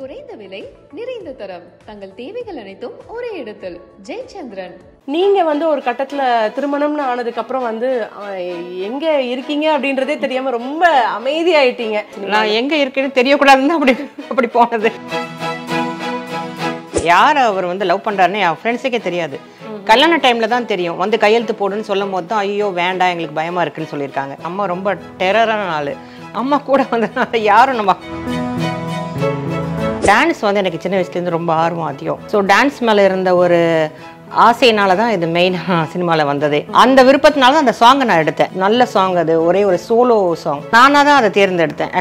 குறைந்த விலை நிறைந்த தரம் தங்கள் தேவைகள் அனைத்தும் ஒரே இடத்தில் ஜெயச்சந்திரன் நீங்க வந்து ஒரு கட்டத்துல திருமணம்னு ஆனதுக்கு அப்புறம் வந்து எங்க இருக்கீங்க அப்படின்றதே தெரியாம ரொம்ப அமைதியாயிட்டீங்க நான் எங்க இருக்கேன்னு தெரியக்கூடாதுன்னு அப்படி அப்படி போனது யார் அவர் வந்து லவ் பண்றாருன்னு என் ஃப்ரெண்ட்ஸுக்கே தெரியாது கல்யாண டைம்ல தான் தெரியும் வந்து கையெழுத்து போடுன்னு சொல்லும் போது தான் ஐயோ வேண்டாம் எங்களுக்கு பயமா இருக்குன்னு சொல்லியிருக்காங்க அம்மா ரொம்ப டெரரான நாள் அம்மா கூட வந்ததுனால யாரும் நம்ம டான்ஸ் வந்து எனக்கு சின்ன வயசுலேருந்து ரொம்ப ஆர்வம் அதிகம் ஸோ டான்ஸ் மேலே இருந்த ஒரு ஆசையினால தான் இது மெயின் சினிமாவில் வந்தது அந்த விருப்பத்தினால தான் அந்த சாங்கை நான் எடுத்தேன் நல்ல சாங் அது ஒரே ஒரு சோலோ சாங் நானாக தான் அதை தேர்ந்தெடுத்தேன்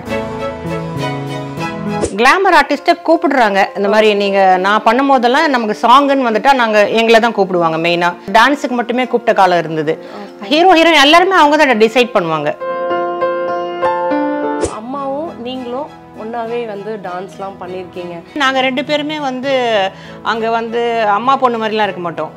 கிளாமர் ஆர்டிஸ்ட்டை கூப்பிடுறாங்க இந்த மாதிரி நீங்கள் நான் பண்ணும் போதெல்லாம் நமக்கு சாங்குன்னு வந்துட்டா நாங்கள் எங்களை தான் கூப்பிடுவாங்க மெயினாக டான்ஸுக்கு மட்டுமே கூப்பிட்ட காலம் இருந்தது ஹீரோ ஹீரோயின் எல்லாருமே அவங்க தான் டிசைட் பண்ணுவாங்க வந்து டான்ஸ்லாம் பண்ணியிருக்கீங்க நாங்கள் ரெண்டு பேருமே வந்து அங்கே வந்து அம்மா பொண்ணு மாதிரிலாம் இருக்க மாட்டோம்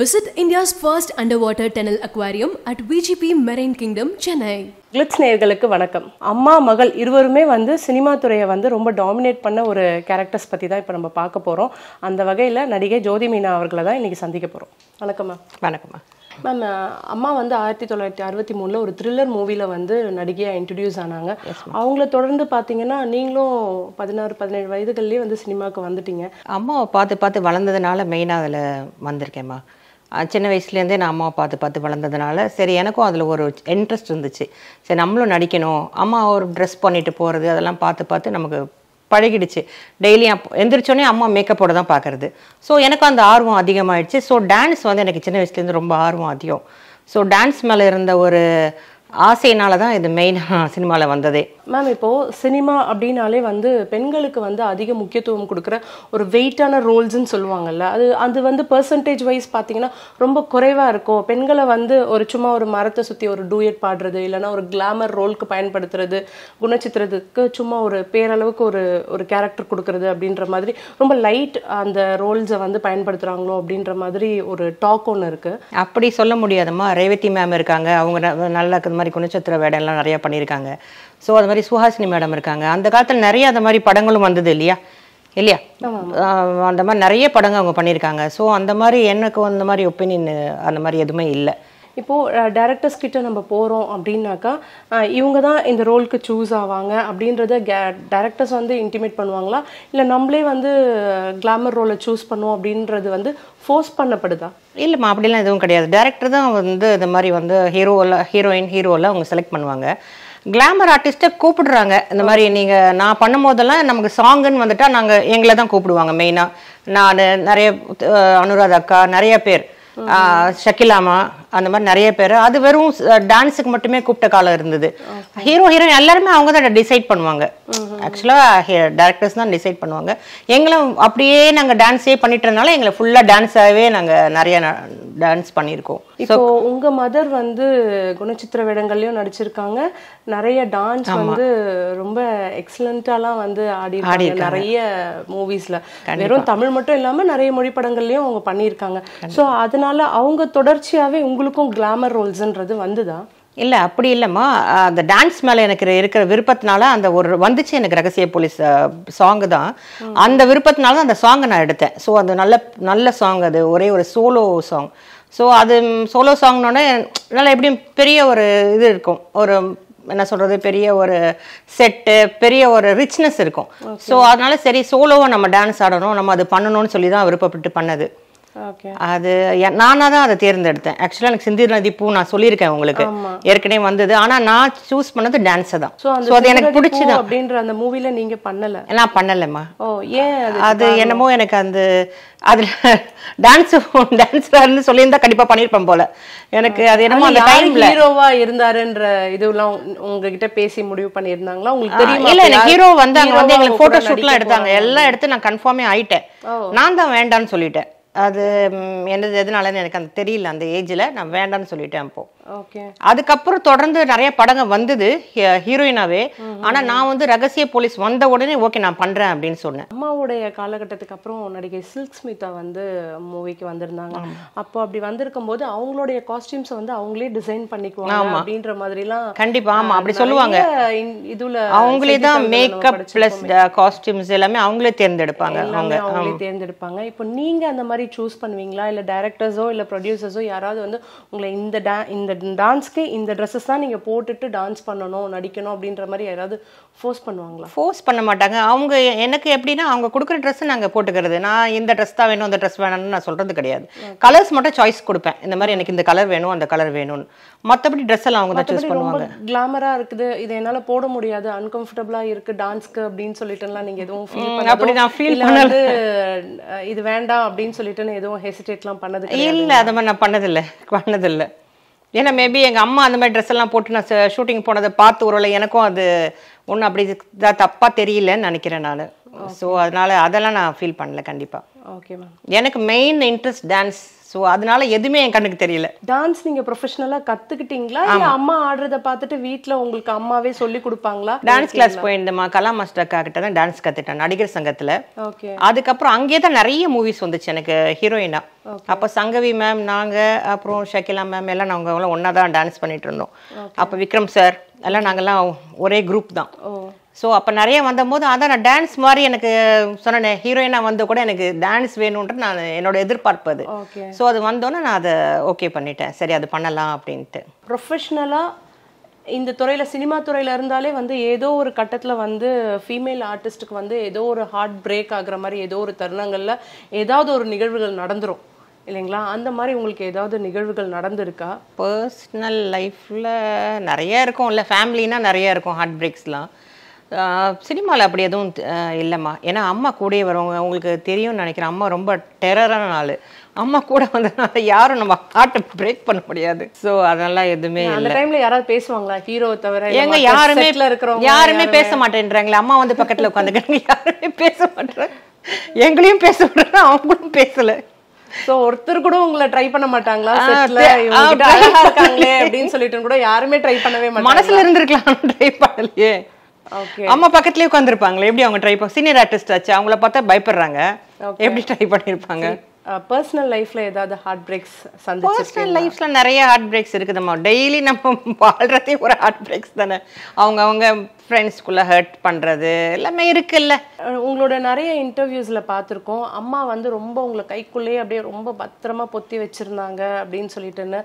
Visit India's first underwater tunnel aquarium at VGP Marine Kingdom, Chennai. Glitz நேர்களுக்கு வணக்கம் அம்மா மகள் இருவருமே வந்து சினிமா துறையை வந்து ரொம்ப டாமினேட் பண்ண ஒரு கேரக்டர்ஸ் பற்றி தான் இப்போ நம்ம பார்க்க போகிறோம் அந்த வகையில் நடிகை ஜோதி மீனா அவர்களை தான் இன்றைக்கி சந்திக்க போகிறோம் வணக்கம்மா வணக்கம்மா மேம் அம்மா வந்து ஆயிரத்தி தொள்ளாயிரத்தி அறுபத்தி மூணில் ஒரு த்ரில்லர் மூவியில் வந்து நடிகையாக இன்ட்ரடியூஸ் ஆனாங்க அவங்கள தொடர்ந்து பார்த்தீங்கன்னா நீங்களும் பதினாறு பதினேழு வயதுகள்லேயே வந்து சினிமாவுக்கு வந்துட்டீங்க அம்மாவை பார்த்து பார்த்து வளர்ந்ததுனால மெயினாக அதில் வந்திருக்கேம்மா சின்ன வயசுலேருந்தே நான் அம்மாவை பார்த்து பார்த்து வளர்ந்ததுனால சரி எனக்கும் அதில் ஒரு இன்ட்ரெஸ்ட் இருந்துச்சு சரி நம்மளும் நடிக்கணும் அம்மா ஒரு ட்ரெஸ் பண்ணிட்டு போகிறது அதெல்லாம் பார்த்து பார்த்து நமக்கு பழகிடுச்சு டெய்லி எந்திரிச்சோடனே அம்மா மேக்கப் போட தான் பார்க்குறது ஸோ எனக்கு அந்த ஆர்வம் அதிகமாகிடுச்சு ஸோ டான்ஸ் வந்து எனக்கு சின்ன வயசுலேருந்து ரொம்ப ஆர்வம் அதிகம் ஸோ டான்ஸ் மேலே இருந்த ஒரு ஆசையினால தான் இது மெயின் சினிமாவில் வந்ததே மேம் இப்போது சினிமா அப்படின்னாலே வந்து பெண்களுக்கு வந்து அதிக முக்கியத்துவம் கொடுக்குற ஒரு வெயிட்டான ரோல்ஸ்ன்னு சொல்லுவாங்கல்ல அது அது வந்து பர்சன்டேஜ் வைஸ் பார்த்தீங்கன்னா ரொம்ப குறைவாக இருக்கும் பெண்களை வந்து ஒரு சும்மா ஒரு மரத்தை சுற்றி ஒரு டூயட் பாடுறது இல்லைனா ஒரு கிளாமர் ரோலுக்கு பயன்படுத்துறது குணச்சித்திரத்துக்கு சும்மா ஒரு பேரளவுக்கு ஒரு ஒரு கேரக்டர் கொடுக்குறது அப்படின்ற மாதிரி ரொம்ப லைட் அந்த ரோல்ஸை வந்து பயன்படுத்துகிறாங்களோ அப்படின்ற மாதிரி ஒரு டாக் ஒன்று இருக்குது அப்படி சொல்ல முடியாதம்மா ரேவதி மேம் இருக்காங்க அவங்க நல்லா மாதிரி குணச்சத்திர வேடம்லாம் நிறையா பண்ணியிருக்காங்க ஸோ அது மாதிரி சுஹாசினி மேடம் இருக்காங்க அந்த காலத்தில் நிறைய அந்த மாதிரி படங்களும் வந்தது இல்லையா இல்லையா அந்த மாதிரி நிறைய படங்கள் அவங்க பண்ணியிருக்காங்க ஸோ அந்த மாதிரி எனக்கு அந்த மாதிரி ஒப்பீனியன் அந்த மாதிரி எதுவுமே இல்லை இப்போது டேரக்டர்ஸ் கிட்ட நம்ம போகிறோம் அப்படின்னாக்கா இவங்க தான் இந்த ரோலுக்கு சூஸ் ஆவாங்க அப்படின்றத கே டேரக்டர்ஸ் வந்து இன்டிமேட் பண்ணுவாங்களா இல்லை நம்மளே வந்து கிளாமர் ரோலை சூஸ் பண்ணுவோம் அப்படின்றது வந்து ஃபோர்ஸ் பண்ணப்படுதா இல்லைம்மா அப்படிலாம் எதுவும் கிடையாது டேரக்டர் தான் வந்து இந்த மாதிரி வந்து ஹீரோவில் ஹீரோயின் ஹீரோவில் அவங்க செலக்ட் பண்ணுவாங்க கிளாமர் ஆர்டிஸ்ட்டை கூப்பிடுறாங்க இந்த மாதிரி நீங்கள் நான் பண்ணும் போதெல்லாம் நமக்கு சாங்குன்னு வந்துட்டால் நாங்கள் எங்களை தான் கூப்பிடுவாங்க மெயினாக நான் நிறைய அனுராதா அக்கா நிறைய பேர் ஷக்கிலாமா அந்த மாதிரி நிறைய பேர் அது வெறும் டான்ஸுக்கு மட்டுமே கூப்பிட்ட காலம் இருந்தது ஹீரோ ஹீரோயின் எல்லாருமே அவங்க தான் டிசைட் பண்ணுவாங்க ஆக்சுவலாக டேரக்டர்ஸ் தான் டிசைட் பண்ணுவாங்க எங்களும் அப்படியே நாங்கள் டான்ஸே பண்ணிட்டு இருந்தாலும் எங்களை ஃபுல்லாக டான்ஸாகவே நாங்கள் நிறைய டான்ஸ் பண்ணியிருக்கோம் இப்போ உங்க மதர் வந்து குணச்சித்திர வேடங்கள்லயும் நடிச்சிருக்காங்க நிறைய டான்ஸ் வந்து ரொம்ப எக்ஸலண்டாலாம் வந்து ஆடி ஆடி நிறைய மூவிஸ்ல வெறும் தமிழ் மட்டும் இல்லாம நிறைய மொழி படங்கள்லயும் அவங்க பண்ணியிருக்காங்க ஸோ அதனால அவங்க தொடர்ச்சியாவே உங்களுக்கும் கிளாமர் ரோல்ஸ்ன்றது வந்துதான் இல்லை அப்படி இல்லைம்மா அந்த டான்ஸ் மேலே எனக்கு இருக்கிற விருப்பத்தினால அந்த ஒரு வந்துச்சு எனக்கு ரகசிய போலீஸ் சாங்கு தான் அந்த விருப்பத்தினால தான் அந்த சாங்கை நான் எடுத்தேன் ஸோ அது நல்ல நல்ல சாங் அது ஒரே ஒரு சோலோ சாங் ஸோ அது சோலோ சாங்னோடனே நல்லா எப்படியும் பெரிய ஒரு இது இருக்கும் ஒரு என்ன சொல்கிறது பெரிய ஒரு செட்டு பெரிய ஒரு ரிச்னஸ் இருக்கும் ஸோ அதனால சரி சோலோவாக நம்ம டான்ஸ் ஆடணும் நம்ம அது பண்ணணும்னு சொல்லி தான் விருப்பப்பட்டு பண்ணது அது நானாக தான் அதை தேர்ந்தெடுத்தேன் ஆக்சுவலாக எனக்கு சிந்தி நதி பூ நான் சொல்லியிருக்கேன் உங்களுக்கு ஏற்கனவே வந்தது ஆனால் நான் சூஸ் பண்ணது டான்ஸை தான் ஸோ அது எனக்கு பிடிச்சது அப்படின்ற அந்த மூவியில் நீங்கள் பண்ணலை நான் பண்ணலைம்மா ஓ ஏன் அது என்னமோ எனக்கு அந்த அதில் டான்ஸ் டான்ஸர்னு சொல்லியிருந்தா கண்டிப்பாக பண்ணியிருப்பேன் போல எனக்கு அது என்னமோ அந்த டைம் ஹீரோவாக இருந்தாருன்ற இதுலாம் உங்ககிட்ட பேசி முடிவு பண்ணியிருந்தாங்களா உங்களுக்கு தெரியும் இல்லை எனக்கு ஹீரோ வந்து அங்கே வந்து எங்களுக்கு ஃபோட்டோ ஷூட்லாம் எடுத்தாங்க எல்லாம் எடுத்து நான் கன்ஃபார்மே ஆயிட்டேன் நான் தான் வேண்டான்னு சொல்லிட்டேன் அது என்னது எதனாலன்னு எனக்கு அந்த தெரியல அந்த ஏஜில் நான் வேண்டாம்னு சொல்லிட்டேன் அப்போது அதுக்கப்புறம் தொடர்ந்து நிறைய படங்கள் வந்தது ஹீரோயினாவே ஆனா நான் வந்து ரகசிய போலீஸ் வந்த உடனே ஓகே நான் பண்றேன் அப்படின்னு சொன்னேன் அம்மாவுடைய காலகட்டத்துக்கு அப்புறம் நடிகை சில்க் ஸ்மிதா வந்து மூவிக்கு வந்திருந்தாங்க அப்போ அப்படி வந்திருக்கும் போது அவங்களுடைய காஸ்டியூம்ஸ் வந்து அவங்களே டிசைன் பண்ணிக்குவாங்க அப்படின்ற மாதிரி எல்லாம் கண்டிப்பா ஆமா அப்படி சொல்லுவாங்க இதுல அவங்களே தான் மேக்கப் பிளஸ் காஸ்டியூம்ஸ் எல்லாமே அவங்களே தேர்ந்தெடுப்பாங்க அவங்க அவங்களே தேர்ந்தெடுப்பாங்க இப்போ நீங்க அந்த மாதிரி சூஸ் பண்ணுவீங்களா இல்ல டைரக்டர்ஸோ இல்ல ப்ரொடியூசர்ஸோ யாராவது வந்து உங்களை இந்த இந்த டான்ஸ்க்கு இந்த ட்ரெஸ்ஸஸ் தான் நீங்கள் போட்டுட்டு டான்ஸ் பண்ணணும் நடிக்கணும் அப்படின்ற மாதிரி யாராவது ஃபோர்ஸ் பண்ணுவாங்களா ஃபோர்ஸ் பண்ண மாட்டாங்க அவங்க எனக்கு எப்படின்னா அவங்க கொடுக்குற ட்ரெஸ்ஸை நாங்கள் போட்டுக்கிறது நான் இந்த ட்ரெஸ் தான் வேணும் அந்த ட்ரெஸ் வேணும்னு நான் சொல்கிறது கிடையாது கலர்ஸ் மட்டும் சாய்ஸ் கொடுப்பேன் இந்த மாதிரி எனக்கு இந்த கலர் வேணும் அந்த கலர் வேணும்னு மற்றபடி ட்ரெஸ் எல்லாம் அவங்க தான் சூஸ் பண்ணுவாங்க கிளாமராக இருக்குது இது என்னால் போட முடியாது அன்கம்ஃபர்டபுளாக இருக்குது டான்ஸ்க்கு அப்படின்னு சொல்லிட்டுலாம் நீங்கள் எதுவும் அப்படி நான் ஃபீல் பண்ணது இது வேண்டாம் அப்படின்னு சொல்லிட்டு எதுவும் ஹெசிடேட்லாம் பண்ணது இல்லை அதை மாதிரி நான் பண்ணதில்லை பண்ணதில்லை ஏன்னா மேபி எங்கள் அம்மா அந்த மாதிரி ட்ரெஸ் எல்லாம் போட்டு நான் ஷூட்டிங் போனதை பார்த்து ஒருவேளை எனக்கும் அது ஒன்றும் அப்படி தான் தப்பாக தெரியலன்னு நினைக்கிறேன் நான் ஸோ அதனால் அதெல்லாம் நான் ஃபீல் பண்ணல கண்டிப்பாக ஓகே மேம் எனக்கு மெயின் இன்ட்ரெஸ்ட் டான்ஸ் ஸோ அதனால எதுவுமே என் கண்ணுக்கு தெரியல டான்ஸ் நீங்கள் ப்ரொஃபஷனலா கற்றுக்கிட்டீங்களா இல்லை அம்மா ஆடுறத பார்த்துட்டு வீட்டில் உங்களுக்கு அம்மாவே சொல்லி கொடுப்பாங்களா டான்ஸ் கிளாஸ் போயிருந்தமா கலா மாஸ்டர் அக்கா கிட்ட தான் டான்ஸ் கத்துட்டேன் நடிகர் சங்கத்தில் ஓகே அதுக்கப்புறம் அங்கேயே தான் நிறைய மூவிஸ் வந்துச்சு எனக்கு ஹீரோயினா அப்போ சங்கவி மேம் நாங்கள் அப்புறம் ஷக்கிலா மேம் எல்லாம் நாங்கள் ஒன்னா தான் டான்ஸ் பண்ணிட்டு இருந்தோம் அப்போ விக்ரம் சார் எல்லாம் நாங்கெல்லாம் ஒரே குரூப் தான் ஸோ அப்போ நிறைய வந்தபோது அதான் நான் டான்ஸ் மாதிரி எனக்கு சொன்னேன் ஹீரோயினாக வந்து கூட எனக்கு டான்ஸ் வேணுன்ற நான் என்னோட எதிர்பார்ப்பு அது ஸோ அது வந்தோன்னே நான் அதை ஓகே பண்ணிட்டேன் சரி அது பண்ணலாம் அப்படின்ட்டு ப்ரொஃபஷ்னலாக இந்த துறையில் சினிமா துறையில் இருந்தாலே வந்து ஏதோ ஒரு கட்டத்தில் வந்து ஃபீமேல் ஆர்டிஸ்ட்டுக்கு வந்து ஏதோ ஒரு ஹார்ட் பிரேக் ஆகிற மாதிரி ஏதோ ஒரு தருணங்களில் ஏதாவது ஒரு நிகழ்வுகள் நடந்துடும் இல்லைங்களா அந்த மாதிரி உங்களுக்கு ஏதாவது நிகழ்வுகள் நடந்திருக்கா பர்சனல் லைஃப்பில் நிறைய இல்லை ஃபேமிலினா நிறைய இருக்கும் ஹார்ட் பிரேக்ஸ்லாம் சினிமாவில் அப்படி எதுவும் இல்லைம்மா ஏன்னா அம்மா கூடயே வருவாங்க உங்களுக்கு தெரியும்னு நினைக்கிறேன் அம்மா ரொம்ப டெரரான ஆள் அம்மா கூட வந்ததுனால யாரும் நம்ம ஹார்ட்டை பிரேக் பண்ண முடியாது ஸோ அதெல்லாம் எதுவுமே அந்த டைம்ல யாராவது பேசுவாங்களா ஹீரோ தவிர எங்க யாருமே இருக்கிறவங்க யாருமே பேச மாட்டேன்றாங்களே அம்மா வந்து பக்கத்தில் உட்காந்துக்கிறாங்க யாருமே பேச மாட்டேன் எங்களையும் பேச மாட்டேறாங்க அவங்களும் பேசல சோ ஒருத்தர் கூட உங்களை ட்ரை பண்ண மாட்டாங்களா இருக்காங்களே அப்படின்னு சொல்லிட்டு கூட யாருமே ட்ரை பண்ணவே மாட்டாங்க மனசுல இருந்திருக்கலாம் ட்ரை பண்ணலையே அம்மா பக்கத்துலயே உட்காந்துருப்பாங்களே எப்படி அவங்க ட்ரை சீனியர் ஆர்டிஸ்ட் ஆச்சு அவங்கள பார்த்தா பயப்படுறாங்க எப்படி ட்ரை பண்ணிருப்பாங்க பர்சனல் லைஃப்ல uh, ஏதாவது ஹார்ட் பிரேக்ஸ் பர்சனல் லைஃப்ல நிறைய ஹார்ட் பிரேக்ஸ் இருக்குதுமா டெய்லி நம்ம வாழ்றதே ஒரு ஹார்ட் பிரேக்ஸ் தானே அவங்க அவங்க ஃப்ரெண்ட்ஸ்குள்ளே ஹர்ட் பண்ணுறது எல்லாமே இருக்குல்ல உங்களோட நிறைய இன்டர்வியூஸில் பார்த்துருக்கோம் அம்மா வந்து ரொம்ப உங்களை கைக்குள்ளேயே அப்படியே ரொம்ப பத்திரமா பொத்தி வச்சுருந்தாங்க அப்படின்னு சொல்லிட்டுன்னு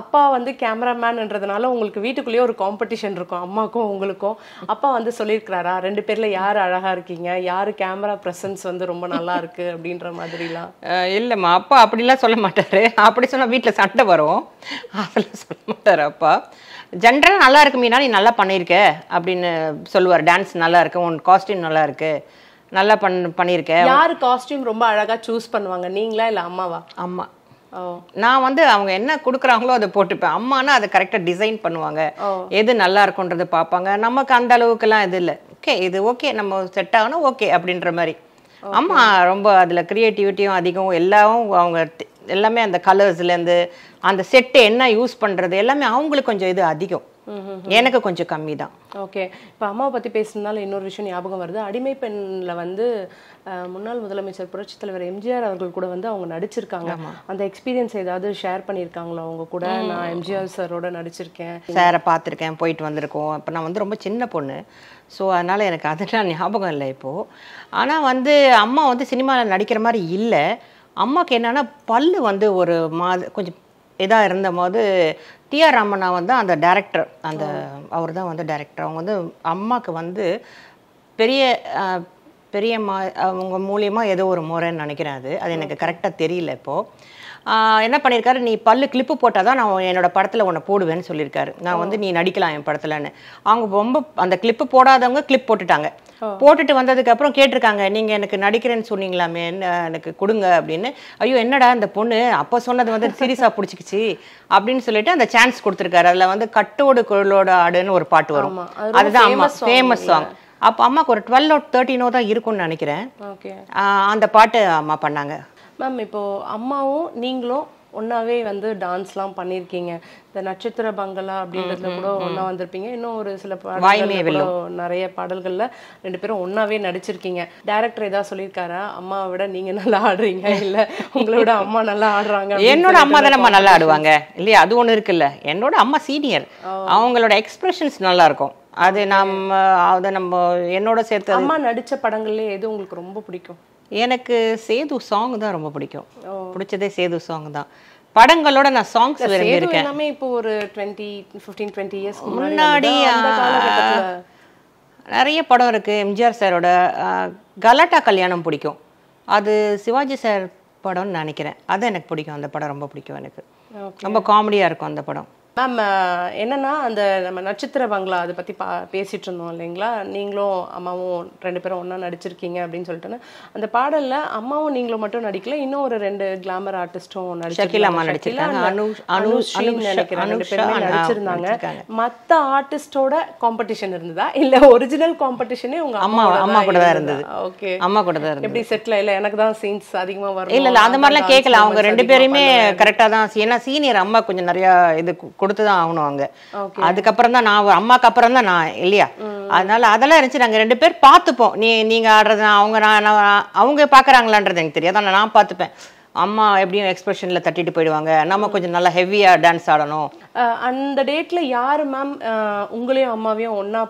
அப்பா வந்து கேமராமேன்ன்றதுனால உங்களுக்கு வீட்டுக்குள்ளேயே ஒரு காம்படிஷன் இருக்கும் அம்மாக்கும் உங்களுக்கும் அப்பா வந்து சொல்லியிருக்கிறாரா ரெண்டு பேரில் யார் அழகாக இருக்கீங்க யார் கேமரா ப்ரெசன்ஸ் வந்து ரொம்ப நல்லா இருக்கு அப்படின்ற மாதிரிலாம் இல்லைம்மா அப்பா அப்படிலாம் சொல்ல மாட்டார் அப்படி சொன்னால் வீட்டில் சண்டை வரும் அதெல்லாம் சொல்ல மாட்டார் அப்பா ஜென்ரலாக நல்லா இருக்கு மீனா நீ நல்லா பண்ணியிருக்க அப்படின்னு சொல்லுவார் டான்ஸ் நல்லா இருக்கு உன் காஸ்டியூம் நல்லா இருக்கு நல்லா பண் பண்ணியிருக்கேன் யார் காஸ்டியூம் ரொம்ப அழகாக சூஸ் பண்ணுவாங்க நீங்களா இல்லை அம்மாவா அம்மா நான் வந்து அவங்க என்ன கொடுக்குறாங்களோ அதை போட்டுப்பேன் அம்மானா அதை கரெக்டாக டிசைன் பண்ணுவாங்க எது நல்லா இருக்குன்றது பார்ப்பாங்க நமக்கு அந்த அளவுக்குலாம் இது இல்லை ஓகே இது ஓகே நம்ம செட் ஆகணும் ஓகே அப்படின்ற மாதிரி அம்மா ரொம்ப அதில் க்ரியேட்டிவிட்டியும் அதிகம் எல்லாம் அவங்க எல்லாமே அந்த கலர்ஸ்லேருந்து அந்த செட்டு என்ன யூஸ் பண்ணுறது எல்லாமே அவங்களுக்கு கொஞ்சம் இது அதிகம் எனக்கு கொஞ்சம் கம்மி தான் ஓகே இப்போ அம்மாவை பற்றி பேசுனதுனால இன்னொரு விஷயம் ஞாபகம் வருது அடிமை பெண்ணில் வந்து முன்னாள் முதலமைச்சர் புரட்சி தலைவர் எம்ஜிஆர் அவர்கள் கூட வந்து அவங்க நடிச்சிருக்காங்க அந்த எக்ஸ்பீரியன்ஸ் ஏதாவது ஷேர் பண்ணியிருக்காங்களா அவங்க கூட நான் எம்ஜிஆர் சாரோட நடிச்சிருக்கேன் சாரை பார்த்துருக்கேன் போயிட்டு வந்திருக்கோம் இப்போ நான் வந்து ரொம்ப சின்ன பொண்ணு ஸோ அதனால் எனக்கு அதெல்லாம் ஞாபகம் இல்லை இப்போது ஆனால் வந்து அம்மா வந்து சினிமாவில் நடிக்கிற மாதிரி இல்லை அம்மாவுக்கு என்னென்னா பல் வந்து ஒரு மாத கொஞ்சம் இதாக இருந்தபோது டி ஆர் ராமண்ணா வந்து அந்த டேரக்டர் அந்த அவர் தான் வந்து டேரக்டர் அவங்க வந்து அம்மாவுக்கு வந்து பெரிய பெரியம்மா அவங்க மூலியமாக ஏதோ ஒரு முறைன்னு நினைக்கிறேன் அது அது எனக்கு கரெக்டாக தெரியல இப்போது என்ன பண்ணியிருக்காரு நீ பல்லு கிளிப்பு போட்டால் தான் நான் என்னோடய படத்தில் உன்னை போடுவேன்னு சொல்லியிருக்காரு நான் வந்து நீ நடிக்கலாம் என் படத்தில்னு அவங்க ரொம்ப அந்த கிளிப்பு போடாதவங்க கிளிப் போட்டுட்டாங்க போட்டுட்டு வந்ததுக்கு அப்புறம் கேட்டிருக்காங்க நீங்க எனக்கு நடிக்கிறேன்னு சொன்னீங்களாமே எனக்கு கொடுங்க அப்படின்னு ஐயோ என்னடா இந்த பொண்ணு அப்ப சொன்னது வந்து சீரியஸா பிடிச்சிக்கிச்சு அப்படின்னு சொல்லிட்டு அந்த சான்ஸ் கொடுத்துருக்காரு அதுல வந்து கட்டோடு குழலோட ஆடுன்னு ஒரு பாட்டு வரும் அதுதான் ஃபேமஸ் சாங் அப்போ அம்மாவுக்கு ஒரு டுவெல் ஓ தேர்ட்டினோ தான் இருக்கும்னு நினைக்கிறேன் அந்த பாட்டு அம்மா பண்ணாங்க மேம் இப்போ அம்மாவும் நீங்களும் ஒன்றாவே வந்து டான்ஸ்லாம் பண்ணியிருக்கீங்க இந்த நட்சத்திர பங்களா அப்படின்றதுல கூட ஒன்றா வந்திருப்பீங்க இன்னும் ஒரு சில பாடல்கள் நிறைய பாடல்களில் ரெண்டு பேரும் ஒன்றாவே நடிச்சிருக்கீங்க டேரக்டர் ஏதாவது சொல்லியிருக்காரா அம்மாவை விட நீங்கள் நல்லா ஆடுறீங்க இல்லை உங்களோட அம்மா நல்லா ஆடுறாங்க என்னோட அம்மா தான் நம்ம நல்லா ஆடுவாங்க இல்லையா அது ஒன்று இருக்குல்ல என்னோட அம்மா சீனியர் அவங்களோட எக்ஸ்பிரஷன்ஸ் நல்லா இருக்கும் அது நம்ம அதை நம்ம என்னோட சேர்த்து அம்மா நடித்த படங்கள்லேயே எது உங்களுக்கு ரொம்ப பிடிக்கும் எனக்கு சேது சாங் தான் ரொம்ப பிடிக்கும் பிடிச்சதே சேது சாங் தான் படங்களோட நான் சாங்ஸ் விரும்பியிருக்கேன் எல்லாமே இப்போ ஒரு டுவெண்ட்டி ஃபிஃப்டீன் டுவெண்ட்டி இயர்ஸ் முன்னாடி நிறைய படம் இருக்குது எம்ஜிஆர் சாரோட கலாட்டா கல்யாணம் பிடிக்கும் அது சிவாஜி சார் படம்னு நினைக்கிறேன் அது எனக்கு பிடிக்கும் அந்த படம் ரொம்ப பிடிக்கும் எனக்கு ரொம்ப காமெடியாக இருக்கும் அந்த படம் மேம் என்னன்னா அந்த நம்ம நட்சத்திர பங்களா அதை பற்றி பா பேசிகிட்டு இருந்தோம் இல்லைங்களா நீங்களும் அம்மாவும் ரெண்டு பேரும் ஒன்றா நடிச்சிருக்கீங்க அப்படின்னு சொல்லிட்டு அந்த பாடலில் அம்மாவும் நீங்களும் மட்டும் நடிக்கல இன்னும் ஒரு ரெண்டு கிளாமர் ஆர்டிஸ்ட்டும் நடிச்சிருந்தாங்க மற்ற ஆர்டிஸ்டோட காம்படிஷன் இருந்ததா இல்லை ஒரிஜினல் காம்படிஷனே உங்கள் அம்மா அம்மா கூட தான் இருந்தது ஓகே அம்மா கூட தான் எப்படி செட்டில் இல்லை எனக்கு தான் சீன்ஸ் அதிகமாக வரும் இல்லை இல்லை அந்த மாதிரிலாம் கேட்கல அவங்க ரெண்டு பேருமே கரெக்டாக தான் ஏன்னா சீனியர் அம்மா கொஞ்சம் நிறையா இது கொடுத்து தான் ஆகணும் அவங்க அதுக்கப்புறம் தான் நான் அம்மாக்கு அப்புறம் தான் நான் இல்லையா அதனால அதெல்லாம் இருந்துச்சு நாங்கள் ரெண்டு பேர் பார்த்துப்போம் நீ நீங்கள் ஆடுறது அவங்க நான் அவங்க பார்க்குறாங்களான்றது எனக்கு தெரியாது ஆனால் நான் பார்த்துப்பேன் அம்மா எப்படியும் எக்ஸ்பிரஷனில் தட்டிட்டு போயிடுவாங்க நம்ம கொஞ்சம் நல்லா ஹெவியாக டான்ஸ் ஆடணும் அந்த டேட்டில் யார் மேம் உங்களையும் அம்மாவையும் ஒன்றா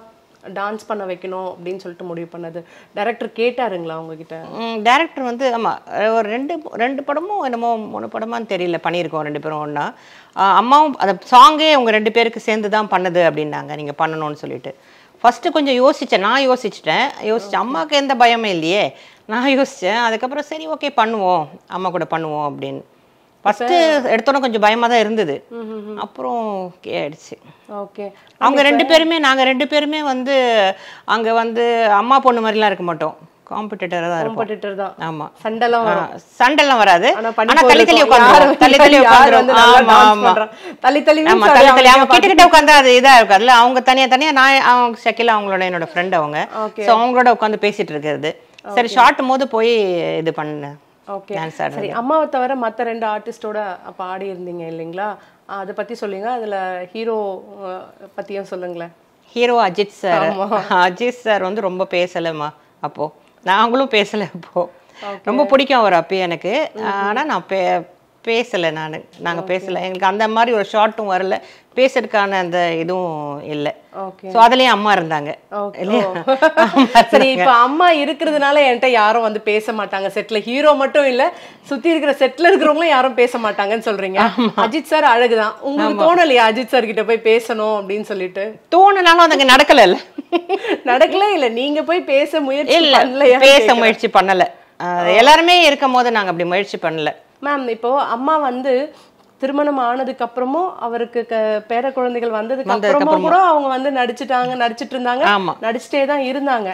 டான்ஸ் பண்ண வைக்கணும் அப்படின்னு சொல்லிட்டு முடிவு பண்ணது டேரக்டர் கேட்டாருங்களா உங்ககிட்ட டேரக்டர் வந்து ஆமாம் ஒரு ரெண்டு ரெண்டு படமும் என்னமோ மூணு படமான்னு தெரியல பண்ணியிருக்கோம் ரெண்டு பேரும் ஒன்றா அம்மாவும் அந்த சாங்கே உங்கள் ரெண்டு பேருக்கு சேர்ந்து தான் பண்ணுது அப்படின்னாங்க நீங்கள் பண்ணணும்னு சொல்லிட்டு ஃபஸ்ட்டு கொஞ்சம் யோசித்தேன் நான் யோசிச்சிட்டேன் யோசித்தேன் அம்மாவுக்கு எந்த பயமே இல்லையே நான் யோசித்தேன் அதுக்கப்புறம் சரி ஓகே பண்ணுவோம் அம்மா கூட பண்ணுவோம் அப்படின்னு ஃபஸ்ட்டு எடுத்தோன்னே கொஞ்சம் பயமாக தான் இருந்தது அப்புறம் ஓகே ஆயிடுச்சு ஓகே அவங்க ரெண்டு பேருமே நாங்கள் ரெண்டு பேருமே வந்து அங்கே வந்து அம்மா பொண்ணு மாதிரிலாம் இருக்க மாட்டோம் காம்படிட்டராக தான் காம்படிட்டர் தான் ஆமாம் சண்டெல்லாம் வரும் சண்டெல்லாம் வராது ஆனா தள்ளி தள்ளி உட்காந்து தள்ளி தள்ளி உட்காந்து ஆமாம் ஆமாம் தள்ளி தள்ளி ஆமாம் தள்ளி தள்ளி அவங்க கிட்டக்கிட்ட உட்காந்து அது இதா இருக்காதுல்ல அவங்க தனியா தனியா நான் அவங்க ஷக்கிலா அவங்களோட என்னோட ஃப்ரெண்ட் அவங்க சோ அவங்களோட உட்காந்து பேசிட்டு இருக்கிறது சரி ஷார்ட் போது போய் இது பண்ணேன் ஓகே சரி அம்மாவை தவிர மற்ற ரெண்டு ஆர்டிஸ்டோட அப்போ ஆடி இருந்தீங்க இல்லைங்களா அதை பற்றி சொல்லுங்க அதில் ஹீரோ பற்றியும் சொல்லுங்களேன் hero Ajith sir Ajith sir வந்து ரொம்ப பேசலைம்மா அப்போது நாங்களும் பேசலை அப்போது ரொம்ப பிடிக்கும் அவர் அப்பயே எனக்கு ஆனால் நான் பே பேசலை நான் நாங்கள் பேசலை எங்களுக்கு அந்த மாதிரி ஒரு ஷார்ட்டும் வரல பேசுறதுக்கான அந்த இதுவும் இல்லை ஸோ அதுலேயும் அம்மா இருந்தாங்க சரி இப்போ அம்மா இருக்கிறதுனால என்கிட்ட யாரும் வந்து பேச மாட்டாங்க செட்டில் ஹீரோ மட்டும் இல்லை சுற்றி இருக்கிற செட்டில் இருக்கிறவங்களும் யாரும் பேச மாட்டாங்கன்னு சொல்கிறீங்க அஜித் சார் அழகுதான் உங்களுக்கு தோணலையா அஜித் சார் கிட்ட போய் பேசணும் அப்படின்னு சொல்லிட்டு தோணுனாலும் அதுங்க நடக்கல இல்லை நடக்கல இல்லை நீங்கள் போய் பேச முயற்சி இல்லை பேச முயற்சி பண்ணலை எல்லாருமே இருக்கும் போது நாங்கள் அப்படி முயற்சி பண்ணல மேம் இப்போ அம்மா வந்து திருமணம் ஆனதுக்கு அப்புறமும் அவருக்கு பேர குழந்தைகள் வந்ததுக்கு அப்புறமும் கூட அவங்க வந்து நடிச்சுட்டாங்க நடிச்சிட்டு இருந்தாங்க நடிச்சுட்டே தான் இருந்தாங்க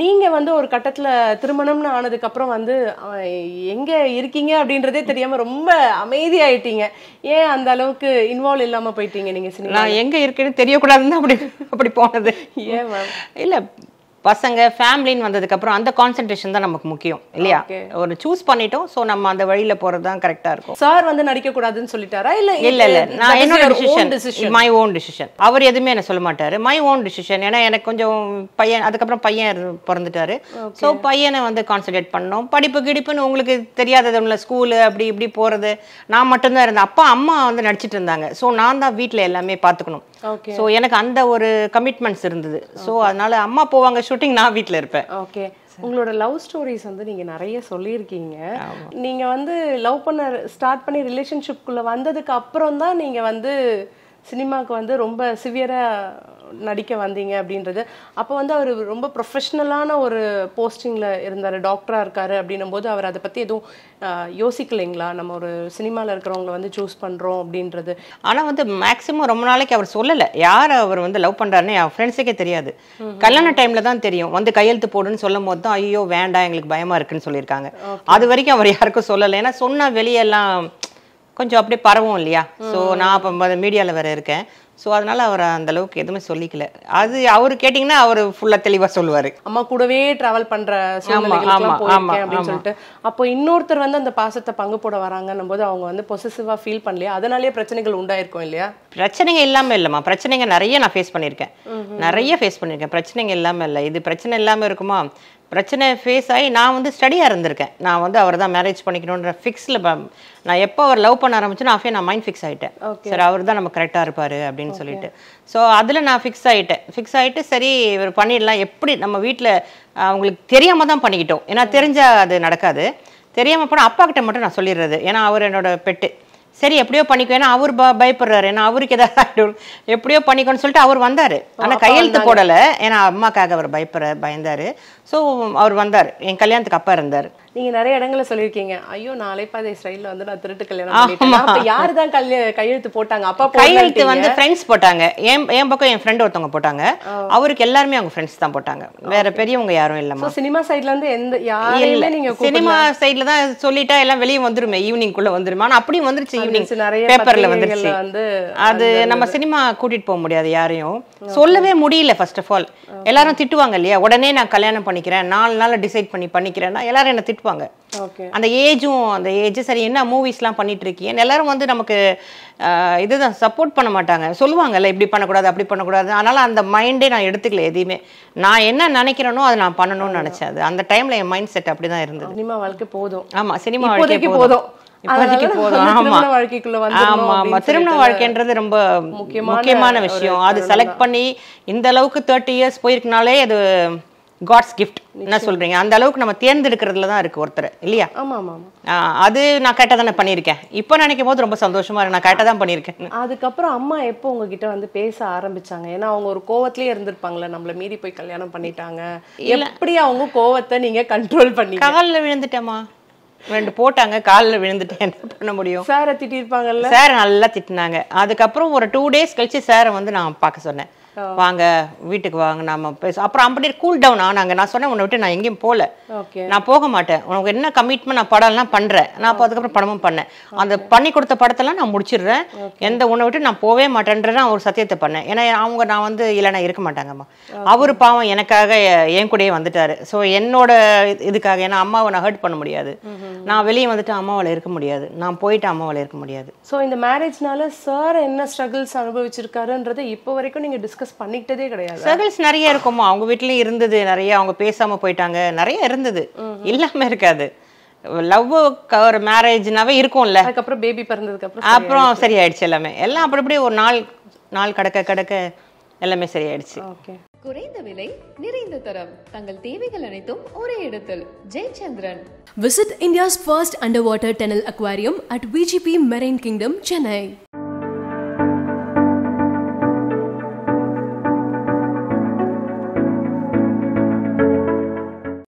நீங்க வந்து ஒரு கட்டத்துல திருமணம்னு ஆனதுக்கு அப்புறம் வந்து எங்க இருக்கீங்க அப்படின்றதே தெரியாம ரொம்ப அமைதி ஆயிட்டீங்க ஏன் அந்த அளவுக்கு இன்வால்வ் இல்லாம போயிட்டீங்க நீங்க நான் எங்க இருக்கேன்னு தெரியக்கூடாதுன்னு அப்படி அப்படி போனது ஏன் மேம் இல்ல பசங்க ஃபேமிலின்னு வந்ததுக்கப்புறம் அந்த கான்சென்ட்ரேஷன் தான் நமக்கு முக்கியம் இல்லையா ஒரு சூஸ் பண்ணிட்டோம் ஸோ நம்ம அந்த வழியில போறது தான் கரெக்டா இருக்கும் சார் வந்து நடிக்க கூடாதுன்னு சொல்லிட்டாரா இல்ல இல்ல நான் என்னோட டிசிஷன் மை ஓன் டிசிஷன் அவர் எதுவுமே என்ன சொல்ல மாட்டாரு மை ஓன் டிசிஷன் ஏன்னா எனக்கு கொஞ்சம் பையன் அதுக்கப்புறம் பையன் பிறந்துட்டாரு ஸோ பையனை வந்து கான்சென்ட்ரேட் பண்ணோம் படிப்பு கிடிப்புன்னு உங்களுக்கு தெரியாதது ஒன்றும் ஸ்கூலு அப்படி இப்படி போறது நான் மட்டும்தான் இருந்தேன் அப்பா அம்மா வந்து நடிச்சிட்டு இருந்தாங்க ஸோ நான் தான் வீட்டில் எல்லாமே பார்த்துக்கணும் ஸோ எனக்கு அந்த ஒரு கமிட்மெண்ட்ஸ் இருந்தது ஸோ அதனால அம்மா போவாங்க ஷூட்டிங் நான் வீட்டில் இருப்பேன் ஓகே உங்களோட லவ் ஸ்டோரிஸ் வந்து நீங்க நிறைய சொல்லியிருக்கீங்க நீங்க வந்து லவ் பண்ண ஸ்டார்ட் பண்ணி குள்ள வந்ததுக்கு அப்புறம் தான் நீங்க வந்து சினிமாவுக்கு வந்து ரொம்ப சிவியரா நடிக்க வந்தீங்க அப்படின்றது அப்போ வந்து அவர் ரொம்ப ப்ரொஃபஷ்னலான ஒரு போஸ்டிங்கில் இருந்தார் டாக்டராக இருக்கார் அப்படின்னும் போது அவர் அதை பற்றி எதுவும் யோசிக்கலைங்களா நம்ம ஒரு சினிமாவில் இருக்கிறவங்களை வந்து சூஸ் பண்ணுறோம் அப்படின்றது ஆனால் வந்து மேக்ஸிமம் ரொம்ப நாளைக்கு அவர் சொல்லலை யார் அவர் வந்து லவ் பண்ணுறாருன்னு என் ஃப்ரெண்ட்ஸுக்கே தெரியாது கல்யாண டைமில் தான் தெரியும் வந்து கையெழுத்து போடுன்னு சொல்லும் போது தான் ஐயோ வேண்டாம் எங்களுக்கு பயமாக இருக்குன்னு சொல்லியிருக்காங்க அது வரைக்கும் அவர் யாருக்கும் சொல்லலை ஏன்னா சொன்னால் வெளியெல்லாம் கொஞ்சம் அப்படியே பரவும் இல்லையா ஸோ நான் அப்போ மீடியாவில் வேறு இருக்கேன் ஸோ அதனால் அவர் அந்தளவுக்கு எதுவுமே சொல்லிக்கல அது அவர் கேட்டிங்கன்னா அவர் ஃபுல்லாக தெளிவாக சொல்லுவார் அம்மா கூடவே ட்ராவல் பண்ணுற அப்படின்னு சொல்லிட்டு அப்போ இன்னொருத்தர் வந்து அந்த பாசத்தை பங்கு போட வராங்கன்னும் போது அவங்க வந்து பொசிசிவாக ஃபீல் பண்ணலையா அதனாலேயே பிரச்சனைகள் உண்டாயிருக்கும் இல்லையா பிரச்சனைகள் இல்லாமல் இல்லைம்மா பிரச்சனைங்க நிறைய நான் ஃபேஸ் பண்ணியிருக்கேன் நிறைய ஃபேஸ் பண்ணியிருக்கேன் பிரச்சனைங்க இல்லாமல் இல்லை இது பிரச்சனை இல்லாமல் இருக்குமா பிரச்சனை ஃபேஸ் ஆகி நான் வந்து ஸ்டடியாக இருந்திருக்கேன் நான் வந்து அவர் தான் மேரேஜ் பண்ணிக்கணுன்ற ஃபிக்ஸில் நான் எப்போ அவர் லவ் பண்ண ஆரம்பிச்சேன் ஆஃபே நான் மைண்ட் ஃபிக்ஸ் ஆகிட்டேன் சரி அவர் தான் நம்ம கரெக்டாக இருப்பார் அப்படின்னு சொல்லிட்டு ஸோ அதில் நான் ஃபிக்ஸ் ஆகிட்டேன் ஃபிக்ஸ் ஆகிட்டு சரி இவர் பண்ணிடலாம் எப்படி நம்ம வீட்டில் அவங்களுக்கு தெரியாமல் தான் பண்ணிக்கிட்டோம் ஏன்னா தெரிஞ்சால் அது நடக்காது தெரியாமல் போனால் அப்பா கிட்ட மட்டும் நான் சொல்லிடுறது ஏன்னா அவர் என்னோட பெட்டு சரி எப்படியோ பண்ணிக்கோ ஏன்னா அவர் பயப்படுறாரு ஏன்னா அவருக்கு ஏதாவது ஆகிடும் எப்படியோ பண்ணிக்கோன்னு சொல்லிட்டு அவர் வந்தார் ஆனால் கையெழுத்து போடலை ஏன்னா அம்மாக்காக அவர் பயப்படுற பயந்தார் ஸோ அவர் வந்தார் என் கல்யாணத்துக்கு அப்பா இருந்தார் நீங்க நிறைய இடங்கள சொல்லியிருக்கீங்க ஐயோ நான் அலைப்பாதை ஸ்டைல்ல வந்து நான் திருட்டு கல்யாணம் யாரு தான் கையெழுத்து போட்டாங்க அப்பா கையெழுத்து வந்து ஃப்ரெண்ட்ஸ் போட்டாங்க என் என் பக்கம் என் ஃப்ரெண்ட் ஒருத்தவங்க போட்டாங்க அவருக்கு எல்லாருமே அவங்க ஃப்ரெண்ட்ஸ் தான் போட்டாங்க வேற பெரியவங்க யாரும் இல்லாம சினிமா சைட்ல இருந்து எந்த நீங்க சினிமா சைட்ல தான் சொல்லிட்டா எல்லாம் வெளியே வந்துருமே ஈவினிங் குள்ள வந்துருமா ஆனா அப்படியும் வந்துருச்சு ஈவினிங் நிறைய பேப்பர்ல வந்துருச்சு அது நம்ம சினிமா கூட்டிட்டு போக முடியாது யாரையும் சொல்லவே முடியல ஃபர்ஸ்ட் ஆஃப் ஆல் எல்லாரும் திட்டுவாங்க இல்லையா உடனே நான் கல்யாணம் பண்ணிக்கிறேன் நாலு நாள் டிசைட் பண்ணி பண்ணிக்கிறேன்னா எல்லாரும் என்ன திட்டுவாங்க அந்த ஏஜும் அந்த ஏஜ் சரி என்ன மூவிஸ்லாம் பண்ணிட்டு இருக்கீங்க எல்லாரும் வந்து நமக்கு இதுதான் சப்போர்ட் பண்ண மாட்டாங்க சொல்லுவாங்கல்ல இப்படி பண்ணக்கூடாது அப்படி பண்ணக்கூடாது அதனால அந்த மைண்டே நான் எடுத்துக்கல எதையுமே நான் என்ன நினைக்கிறேனோ அதை நான் பண்ணணும்னு நினைச்சேன் அது அந்த டைம்ல என் மைண்ட் செட் அப்படிதான் இருந்தது சினிமா வாழ்க்கை போதும் ஆமா சினிமா வாழ்க்கை போதும் திருமண வாழ்க்கைன்றது ரொம்ப முக்கியமான விஷயம் அது செலக்ட் பண்ணி இந்த அளவுக்கு தேர்ட்டி இயர்ஸ் போயிருக்கனாலே அது காட்ஸ் கிஃப்ட் என்ன சொல்றீங்க அந்த அளவுக்கு நம்ம தேர்ந்தெடுக்கிறதுல தான் இருக்கு ஒருத்தர் இல்லையா ஆமா ஆமா அது நான் கேட்டா தானே பண்ணிருக்கேன் இப்போ நினைக்கும் போது ரொம்ப சந்தோஷமா இருக்கு நான் கரெக்டாக தான் பண்ணிருக்கேன் அதுக்கப்புறம் அம்மா எப்போ உங்ககிட்ட வந்து பேச ஆரம்பிச்சாங்க ஏன்னா அவங்க ஒரு கோவத்திலேயே இருந்திருப்பாங்களே நம்மள மீறி போய் கல்யாணம் பண்ணிட்டாங்க எப்படி அவங்க கோவத்தை நீங்க கண்ட்ரோல் பண்ணி காலில் விழுந்துட்டேமா ரெண்டு போட்டாங்க காலில் விழுந்துட்டேன் என்ன பண்ண முடியும் சார திட்டிருப்பாங்கல்ல சார் நல்லா திட்டினாங்க அதுக்கப்புறம் ஒரு டூ டேஸ் கழிச்சு சாரை வந்து நான் பார்க்க சொன்னேன் வாங்க வீட்டுக்கு வாங்க நாம பேச அப்புறம் அப்படியே கூல் டவுன் ஆனாங்க நான் சொன்னேன் உன்னை விட்டு நான் எங்கேயும் போல நான் போக மாட்டேன் உனக்கு என்ன கமிட்மெண்ட் நான் படம்லாம் பண்றேன் நான் அப்போ அதுக்கப்புறம் படமும் பண்ணேன் அந்த பண்ணி கொடுத்த படத்தெல்லாம் நான் முடிச்சிடுறேன் எந்த உன்னை விட்டு நான் போவே மாட்டேன்ற நான் ஒரு சத்தியத்தை பண்ணேன் ஏன்னா அவங்க நான் வந்து இல்லைனா இருக்க மாட்டாங்கம்மா அவர் பாவம் எனக்காக என் கூடயே வந்துட்டாரு ஸோ என்னோட இதுக்காக ஏன்னா அம்மாவை நான் ஹர்ட் பண்ண முடியாது நான் வெளியே வந்துட்டு அம்மாவால இருக்க முடியாது நான் போயிட்டு அம்மாவால இருக்க முடியாது ஸோ இந்த மேரேஜ்னால சார் என்ன ஸ்ட்ரகிள்ஸ் அனுபவிச்சிருக்காருன்றதை இப்போ வரைக்கும் நீங்கள் டிஸ்கஸ் டிஸ்கஸ் பண்ணிக்கிட்டதே கிடையாது சர்க்கிள்ஸ் நிறைய இருக்குமா அவங்க வீட்லேயும் இருந்தது நிறைய அவங்க பேசாமல் போயிட்டாங்க நிறைய இருந்தது இல்லாமல் இருக்காது லவ் ஒரு மேரேஜ்னாவே இருக்கும்ல அதுக்கப்புறம் பேபி பிறந்ததுக்கு அப்புறம் அப்புறம் சரியாயிடுச்சு எல்லாமே எல்லாம் அப்படி அப்படியே ஒரு நாள் நாள் கடக்க கடக்க எல்லாமே சரியாயிடுச்சு ஓகே குறைந்த விலை நிறைந்த தரம் தங்கள் தேவைகள் அனைத்தும் ஒரே இடத்தில் Jayachandran visit India's first under water tunnel aquarium at VGP Marine Kingdom Chennai